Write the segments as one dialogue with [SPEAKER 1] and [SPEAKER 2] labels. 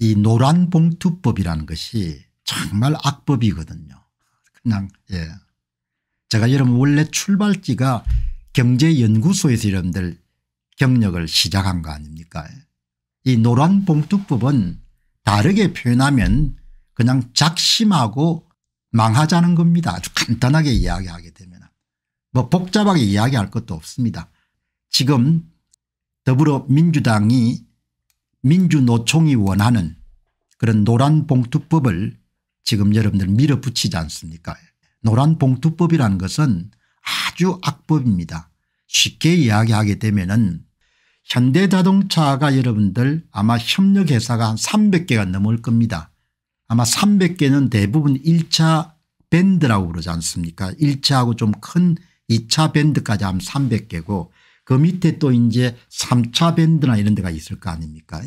[SPEAKER 1] 이 노란 봉투법이라는 것이 정말 악법이거든요. 그냥 예. 제가 여러분 원래 출발지가 경제연구소에서 여러분들 경력을 시작한 거 아닙니까 이 노란 봉투법은 다르게 표현하면 그냥 작심하고 망하자는 겁니다. 아주 간단하게 이야기하게 되면 뭐 복잡하게 이야기할 것도 없습니다. 지금 더불어민주당이 민주노총이 원하는 그런 노란 봉투법을 지금 여러분들 밀어붙이지 않습니까 노란 봉투법이라는 것은 아주 악법입니다. 쉽게 이야기하게 되면 은 현대자동차가 여러분들 아마 협력회사가 한 300개가 넘을 겁니다. 아마 300개는 대부분 1차 밴드라고 그러지 않습니까 1차하고 좀 큰 2차 밴드까지 하면 300개고 그 밑에 또 이제 3차 밴드나 이런 데가 있을 거 아닙니까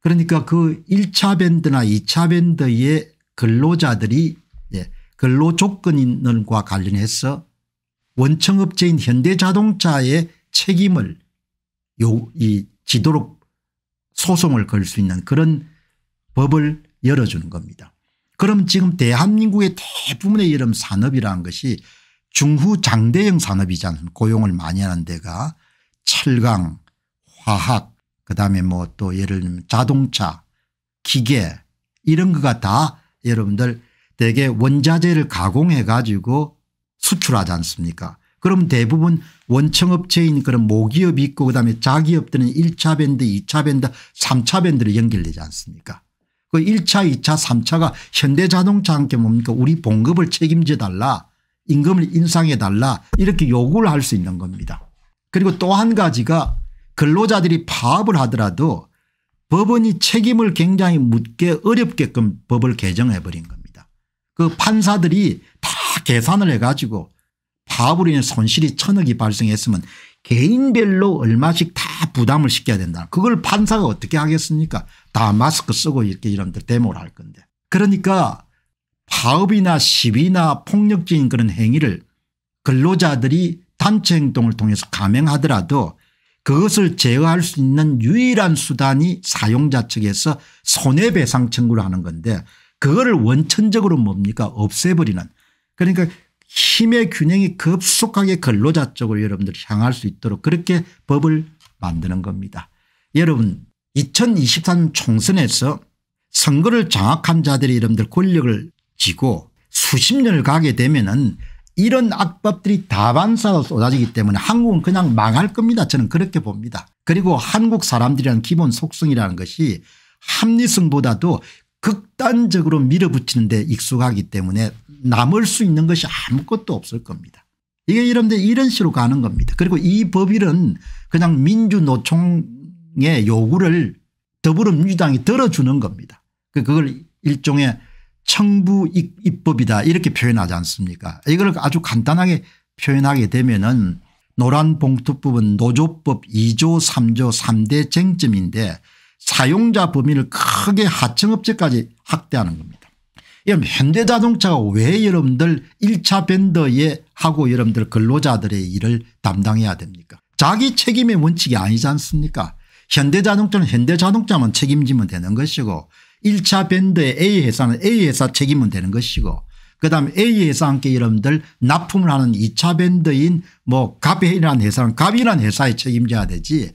[SPEAKER 1] 그러니까 그 1차 밴드나 2차 밴드의 근로자들이 예, 근로 조건과 관련해서 원청업체인 현대자동차의 책임을 요, 이 지도록 소송을 걸 수 있는 그런 법을 열어주는 겁니다. 그럼 지금 대한민국의 대부분의 이런 산업이라는 것이 중후장대형 산업이지 않습니까 고용을 많이 하는 데가 철강 화학 그다음에 뭐 또 예를 들면 자동차 기계 이런 거가 다 여러분들 대개 원자재를 가공해 가지고 수출하지 않습니까 그럼 대부분 원청업체인 그런 모기업이 있고 그다음에 자기업들은 1차 밴드 2차 밴드 3차 밴드로 연결되지 않습니까 그 1차 2차 3차가 현대자동차 함께 뭡니까 우리 봉급을 책임져 달라 임금을 인상해 달라 이렇게 요구를 할 수 있는 겁니다. 그리고 또 한 가지가 근로자들이 파업을 하더라도 법원이 책임을 굉장히 묻게 어렵게끔 법을 개정해 버린 겁니다. 그 판사들이 다 계산을 해 가지고 파업으로 인해 손실이 천억이 발생했으면 개인별로 얼마씩 다 부담을 시켜야 된다. 그걸 판사가 어떻게 하겠습니까 다 마스크 쓰고 이렇게 이런데 데모를 할 건데. 그러니까 파업이나 시위나 폭력적인 그런 행위를 근로자들이 단체 행동을 통해서 감행하더라도 그것을 제어할 수 있는 유일한 수단이 사용자 측에서 손해배상 청구를 하는 건데 그거를 원천적으로 뭡니까 없애버리는 그러니까 힘의 균형이 급속하게 근로자 쪽으로 여러분들 향할 수 있도록 그렇게 법을 만드는 겁니다. 여러분 2023 총선에서 선거를 장악한 자들이 여러분들 권력을 쥐고 수십 년을 가게 되면은 이런 악법들이 다반사로 쏟아지기 때문에 한국은 그냥 망할 겁니다. 저는 그렇게 봅니다. 그리고 한국 사람들이란 기본 속성이라는 것이 합리성보다도 극단적으로 밀어붙이는 데 익숙하기 때문에 남을 수 있는 것이 아무것도 없을 겁니다. 이게 이런데 이런 식으로 가는 겁니다. 그리고 이 법일은 그냥 민주노총의 요구를 더불어민주당이 들어주는 겁니다. 그, 그걸 일종의 청부 입법이다 이렇게 표현하지 않습니까 이걸 아주 간단하게 표현하게 되면은 노란 봉투법은 노조법 2조 3조 3대 쟁점인데 사용자 범위를 크게 하청업체까지 확대하는 겁니다. 이건 현대자동차가 왜 여러분들 1차 밴더에 하고 여러분들 근로자들의 일을 담당해야 됩니까 자기 책임의 원칙이 아니지 않습니까 현대자동차는 현대자동차만 책임지면 되는 것이고 1차 밴드의 A 회사는 A 회사 책임은 되는 것이고 그다음에 A 회사 함께 여러분들 납품을 하는 2차 밴드인 뭐 갑이라는 회사는 갑이라는 회사에 책임져야 되지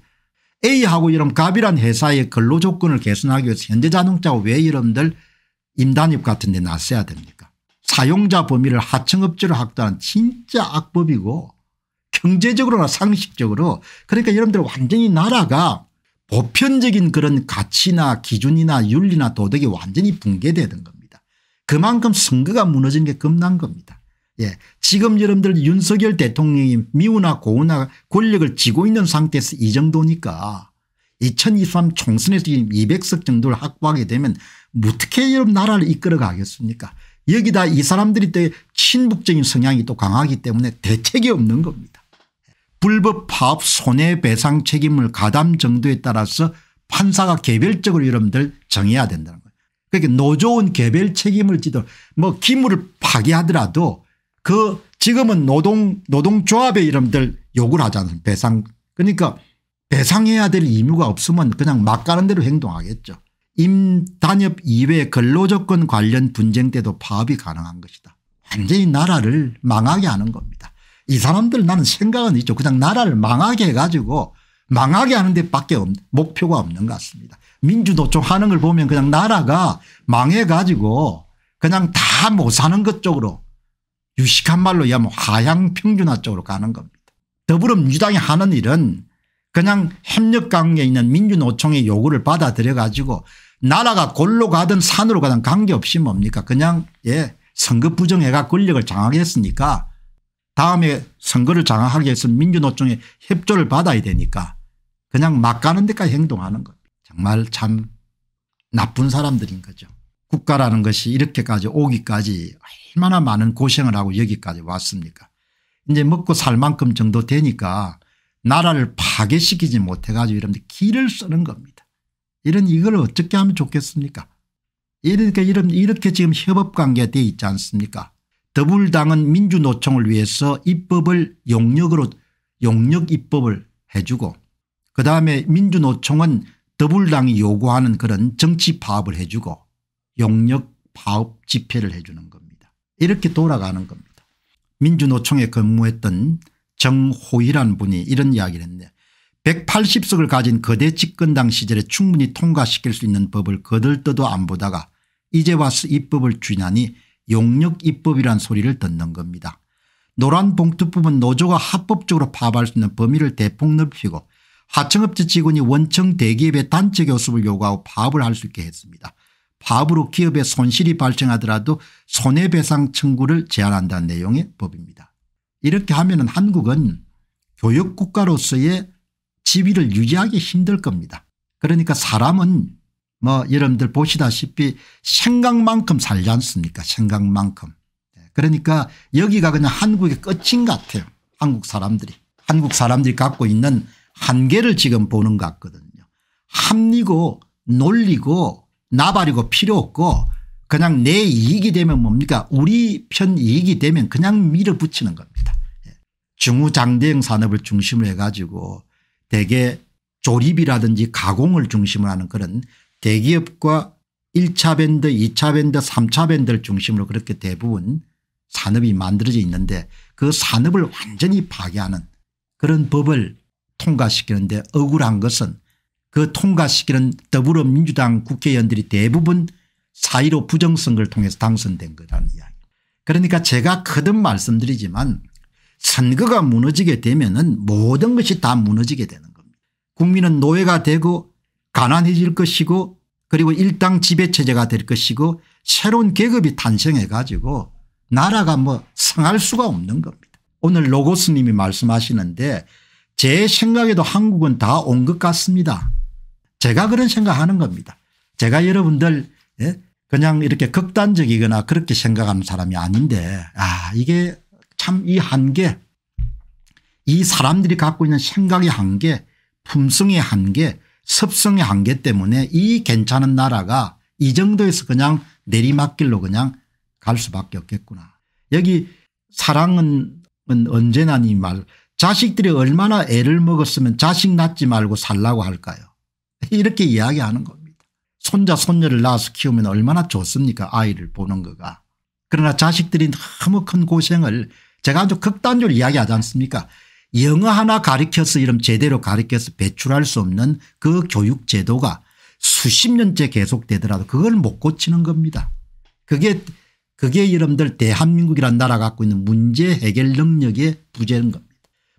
[SPEAKER 1] A하고 여러분 갑이라는 회사의 근로 조건을 개선하기 위해서 현대자동차가 왜 여러분들 임단입 같은 데 놨어야 됩니까 사용자 범위를 하청업체로 확대하는 진짜 악법이고 경제적으로나 상식적으로 그러니까 여러분들 완전히 나라가 보편적인 그런 가치나 기준이나 윤리나 도덕이 완전히 붕괴되던 겁니다. 그만큼 선거가 무너진 게 겁난 겁니다. 예. 지금 여러분들 윤석열 대통령이 미우나 고우나 권력을 쥐고 있는 상태에서 이 정도니까 2023 총선에서 200석 정도를 확보하게 되면 어떻게 여러분 나라를 이끌어 가겠습니까 여기다 이 사람들이 또 친북적인 성향이 또 강하기 때문에 대책이 없는 겁니다. 불법 파업 손해배상 책임을 가담 정도에 따라서 판사가 개별적으로 여러분들 정해야 된다는 거예요. 그러니까 노조원 개별 책임을 지도 뭐 기물을 파기하더라도 그 지금은 노동 노동조합의 이름들 요구 하잖아요. 배상 그러니까 배상해야 될 의무가 없으면 그냥 막 가는 대로 행동하겠죠. 임단협 이외 근로조건 관련 분쟁 때도 파업이 가능한 것이다. 완전히 나라를 망하게 하는 겁니다. 이 사람들 나는 생각은 있죠. 그냥 나라를 망하게 해가지고 망하게 하는 데밖에 목표가 없는 것 같습니다. 민주노총 하는 걸 보면 그냥 나라가 망해가지고 그냥 다 못 사는 것 쪽으로 유식한 말로 얘하면 하향평준화 쪽으로 가는 겁니다. 더불어민주당이 하는 일은 그냥 협력관계에 있는 민주노총의 요구를 받아들여 가지고 나라가 골로 가든 산으로 가든 관계없이 뭡니까 그냥 예 선거 부정해가 권력을 장악했으니까 다음에 선거를 장악하기 위해서 민주노총의 협조를 받아야 되니까 그냥 막 가는 데까지 행동하는 것. 정말 참 나쁜 사람들인 거죠. 국가라는 것이 이렇게까지 오기까지 얼마나 많은 고생을 하고 여기까지 왔습니까 이제 먹고 살 만큼 정도 되니까 나라를 파괴시키지 못해 가지고 이러면 길을 쓰는 겁니다. 이런 이걸 어떻게 하면 좋겠습니까 이러니 이렇게 지금 협업관계가 돼 있지 않습니까 더불당은 민주노총을 위해서 입법을 용역으로 용역 입법을 해주고 그다음에 민주노총은 더불당이 요구하는 그런 정치 파업을 해주고 용역 파업 집회를 해주는 겁니다. 이렇게 돌아가는 겁니다. 민주노총에 근무했던 정호희란 분이 이런 이야기를 했는데 180석을 가진 거대 집권당 시절에 충분히 통과시킬 수 있는 법을 거들떠도 안 보다가 이제 와서 입법을 주냐니 용역 입법이란 소리를 듣는 겁니다. 노란 봉투법은 노조가 합법적으로 파업할 수 있는 범위를 대폭 넓히고 하청업체 직원이 원청 대기업의 단체 교습을 요구하고 파업을 할 수 있게 했습니다. 파업으로 기업의 손실이 발생하더라도 손해배상 청구를 제한한다는 내용의 법입니다. 이렇게 하면 한국은 교육국가로서의 지위를 유지하기 힘들 겁니다. 그러니까 사람은 뭐 여러분들 보시다시피 생각만큼 살지 않습니까 생각만큼. 예, 그러니까 여기가 그냥 한국의 끝인 것 같아요. 한국 사람들이. 한국 사람들이 갖고 있는 한계를 지금 보는 것 같거든요. 합리고 논리고 나발이고 필요 없고 그냥 내 이익이 되면 뭡니까 우리 편 이익이 되면 그냥 밀어붙이는 겁니다. 예. 중우장대형 산업을 중심으로 해가지고 대개 조립이라든지 가공을 중심으로 하는 그런 대기업과 1차 밴드 2차 밴드 3차 밴드를 중심으로 그렇게 대부분 산업이 만들어져 있는데 그 산업을 완전히 파괴하는 그런 법을 통과시키는데 억울한 것은 그 통과시키는 더불어민주당 국회의원들이 대부분 사1로 부정선거를 통해서 당선된 거라는 이야기 그러니까 제가 거듭 말씀드리지만 선거가 무너지게 되면 은 모든 것이 다 무너지게 되는 겁니다. 국민은 노예가 되고 가난해질 것이고 그리고 일당 지배체제가 될 것이고 새로운 계급이 탄생해 가지고 나라가 뭐 상할 수가 없는 겁니다. 오늘 로고스님이 말씀하시는데 제 생각에도 한국은 다 온 것 같습니다. 제가 그런 생각하는 겁니다. 제가 여러분들 예? 그냥 이렇게 극단적이거나 그렇게 생각하는 사람이 아닌데 아 이게 참 이 한계 이 사람들이 갖고 있는 생각의 한계 품성의 한계 습성의 한계 때문에 이 괜찮은 나라가 이 정도에서 그냥 내리막길로 그냥 갈 수밖에 없겠구나. 여기 사랑은 언제나 이말 자식들이 얼마나 애를 먹었으면 자식 낳지 말고 살라고 할까요 이렇게 이야기하는 겁니다. 손자 손녀를 낳아서 키우면 얼마나 좋습니까 아이를 보는 거가. 그러나 자식들이 너무 큰 고생을 제가 아주 극단적으로 이야기하지 않습니까 영어 하나 가르켜서 이름 제대로 가르켜서 배출할 수 없는 그 교육 제도가 수십 년째 계속되더라도 그걸 못 고치는 겁니다. 그게 그게 여러분들 대한민국이란 나라 갖고 있는 문제 해결 능력의 부재인 겁니다.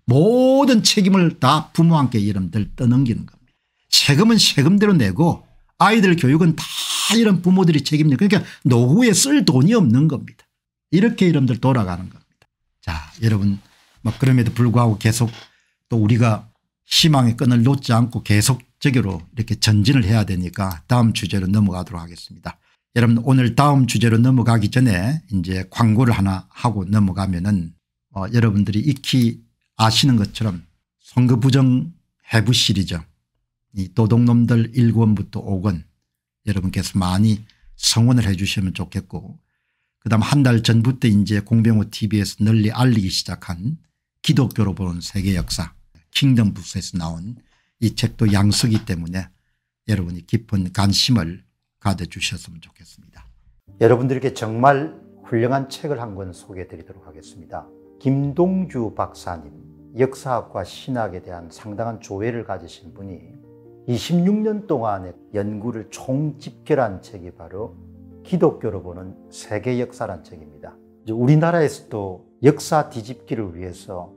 [SPEAKER 1] 모든 책임을 다 부모한테 러분들 떠넘기는 겁니다. 세금은 세금대로 내고 아이들 교육은 다 이런 부모들이 책임져 그러니까 노후에 쓸 돈이 없는 겁니다. 이렇게 여러분들 돌아가는 겁니다. 자 여러분 막 그럼에도 불구하고 계속 또 우리가 희망의 끈을 놓지 않고 계속적으로 이렇게 전진을 해야 되니까 다음 주제로 넘어가도록 하겠습니다. 여러분 오늘 다음 주제로 넘어가기 전에 이제 광고를 하나 하고 넘어가면은 어 여러분들이 익히 아시는 것처럼 선거 부정 해부 시리즈 이 도둑놈들 1권부터 5권 여러분께서 많이 성원을 해 주시면 좋겠고 그다음 한 달 전부터 이제 공병호 tv에서 널리 알리기 시작한 기독교로 보는 세계 역사 킹덤 부스에서 나온 이 책도 양서기 때문에 여러분이 깊은 관심을 가져주셨으면 좋겠습니다. 여러분들께 정말 훌륭한 책을 한 권 소개해 드리도록 하겠습니다. 김동주 박사님 역사학과 신학에 대한 상당한 조회를 가지신 분이 26년 동안의 연구를 총집결한 책이 바로 기독교로 보는 세계 역사란 책입니다. 우리나라에서도 역사 뒤집기를 위해서